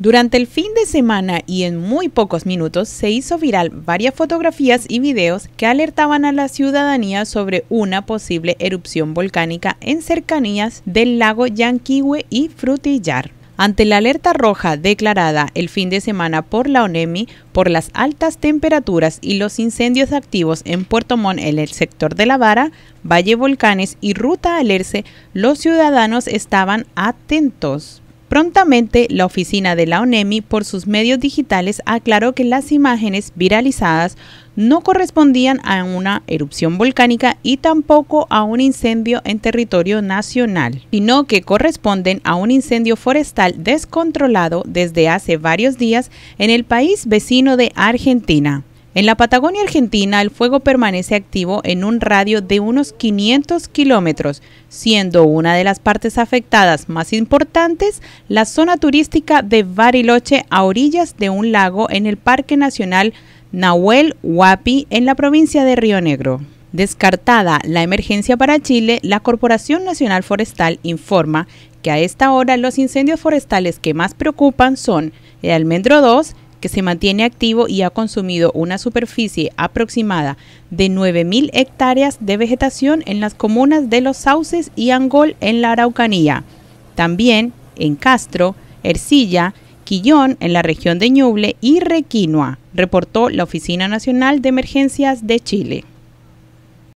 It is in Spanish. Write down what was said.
Durante el fin de semana y en muy pocos minutos se hizo viral varias fotografías y videos que alertaban a la ciudadanía sobre una posible erupción volcánica en cercanías del lago Yanquihue y Frutillar. Ante la alerta roja declarada el fin de semana por la ONEMI por las altas temperaturas y los incendios activos en Puerto Montt en el sector de La Vara, Valle Volcanes y Ruta Alerce, los ciudadanos estaban atentos. Prontamente, la oficina de la ONEMI por sus medios digitales aclaró que las imágenes viralizadas no correspondían a una erupción volcánica y tampoco a un incendio en territorio nacional, sino que corresponden a un incendio forestal descontrolado desde hace varios días en el país vecino de Argentina. En la Patagonia Argentina, el fuego permanece activo en un radio de unos 500 kilómetros, siendo una de las partes afectadas más importantes la zona turística de Bariloche a orillas de un lago en el Parque Nacional Nahuel Huapi en la provincia de Río Negro. Descartada la emergencia para Chile, la Corporación Nacional Forestal informa que a esta hora los incendios forestales que más preocupan son el Almendro 2, que se mantiene activo y ha consumido una superficie aproximada de 9.000 hectáreas de vegetación en las comunas de Los Sauces y Angol en la Araucanía. También en Castro, Ercilla, Quillón en la región de Ñuble y Requinoa, reportó la Oficina Nacional de Emergencias de Chile.